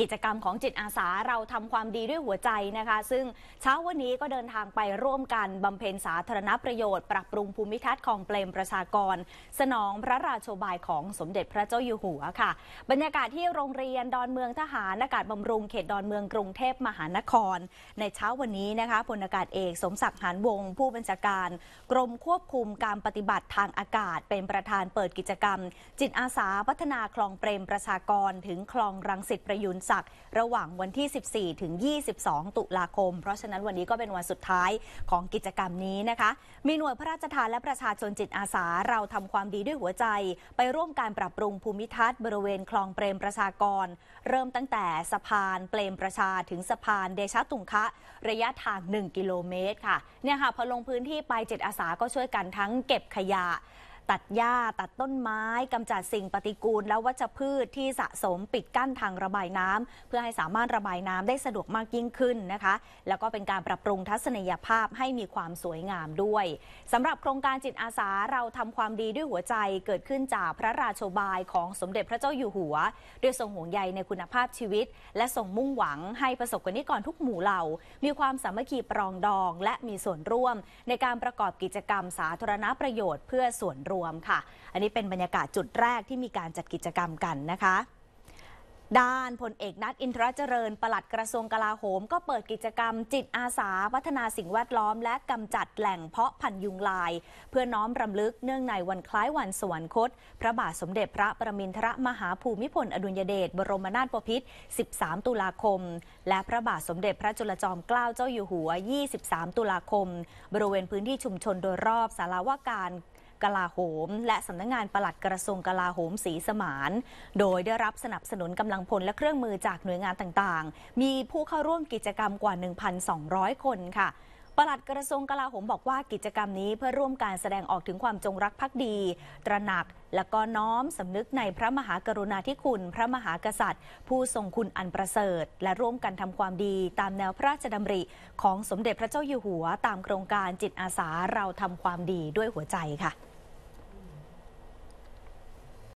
กิจกรรมของจิตอาสาเราทำความดีด้วยหัวใจนะคะ ซึ่งเช้าวันนี้ก็เดินทางไปร่วมกันบำเพ็ญสาธารณประโยชน์ปรับปรุงภูมิทัศน์ของเปลมประชากร สนองพระราชบายของสมเด็จพระเจ้าอยู่หัวค่ะ บรรยากาศที่โรงเรียนดอนเมืองทหารอากาศบำรุงเขตดอนเมืองกรุงเทพมหานคร ในเช้าวันนี้นะคะพลอากาศเอกสมศักดิ์หานวงศ์ผู้บัญชาการ กรมควบคุมการปฏิบัติทางอากาศ เป็นประธานเปิดกิจกรรม จิตอาสาพัฒนาคลองเปรมประชากร ถึงคลองรังสิตประยุนศักดิ์ระหว่างวันที่ 14 ถึง 22 ตุลาคม เพราะฉะนั้นวันนี้ก็เป็นวันสุดท้ายของกิจกรรมนี้นะคะ มีหน่วยพระราชทานและประชาชนจิตอาสา เราทำความดีด้วยหัวใจ ไปร่วมการปรับปรุงภูมิทัศน์บริเวณคลองเปรมประชากร เริ่มตั้งแต่สะพานเปรมประชาถึงสะพานเดชะตุงคะ ระยะทาง 1 กิโลเมตรค่ะ เนี่ยค่ะพอลงพื้นที่ไปจิตอาสาก็ช่วยกันทั้งเก็บขยะตัดหญ้าตัดต้นไม้กำจัดสิ่งปฏิกูล และวัชพืชที่สะสมปิดกั้นทางระบายน้ำเพื่อให้สามารถระบายน้ำได้สะดวกมากยิ่งขึ้นนะคะ แล้วก็เป็นการปรับปรุงทัศนียภาพให้มีความสวยงามด้วยสำหรับโครงการจิตอาสาเราทำความดีด้วยหัวใจเกิดขึ้นจากพระราชบายของสมเด็จพระเจ้าอยู่หัวด้วยทรงห่วงใยในคุณภาพชีวิต และทรงมุ่งหวังให้ประสบกรณิกรทุกหมู่เหล่ามีความสามัคคีปรองดองและมีส่วนร่วม ในการประกอบกิจกรรมสาธารณประโยชน์เพื่อส่วนรวมวมค่ะอันนี้เป็นบรรยากาศจุดแรกที่มีการจัดกิจกรรมกันนะคะ ด้านพลเอกนัทอินทรเจริญปลัดกระทรวงกลาโหมก็เปิดกิจกรรม จิตอาสาพัฒนาสิ่งแวดล้อมและกำจัดแหล่งเพาะพันยุงลาย เพื่อน้อมรำลึกเนื่องในวันคล้ายวันสวรรคต พระบาทสมเด็จพระประมินทรมหาภูมิพลอดุลยเดชบรมนาถบพิตร13 ตุลาคม และพระบาทสมเด็จพระจุลจอมเกล้าเจ้าอยู่หัว 23 ตุลาคม บริเวณพื้นที่ชุมชนโดยรอบสาราวาการกลาโหมและสำนักงงานปลัดกระทรวงกลาโหมสีสมาน โดยได้รับสนับสนุนกำลังพลและเครื่องมือจากหน่วยงานต่าง ๆ มีผู้เข้าร่วมกิจกรรมกว่า 1,200 คนค่ะปลัดกระทรวงกลาโหมบอกว่ากิจกรรมนี้เพื่อร่วมการแสดงออกถึงความจงรักภักดี ตระหนักและก็น้อมสำนึกในพระมหากรุณาธิคุณพระมหากษัตริย์ ผู้ทรงคุณอันประเสริฐ และร่วมกันทำความดีตามแนวพระราชดำริ ของสมเด็จพระเจ้าอยู่หัว ตามโครงการจิตอาสาเราทำความดีด้วยหัวใจค่ะ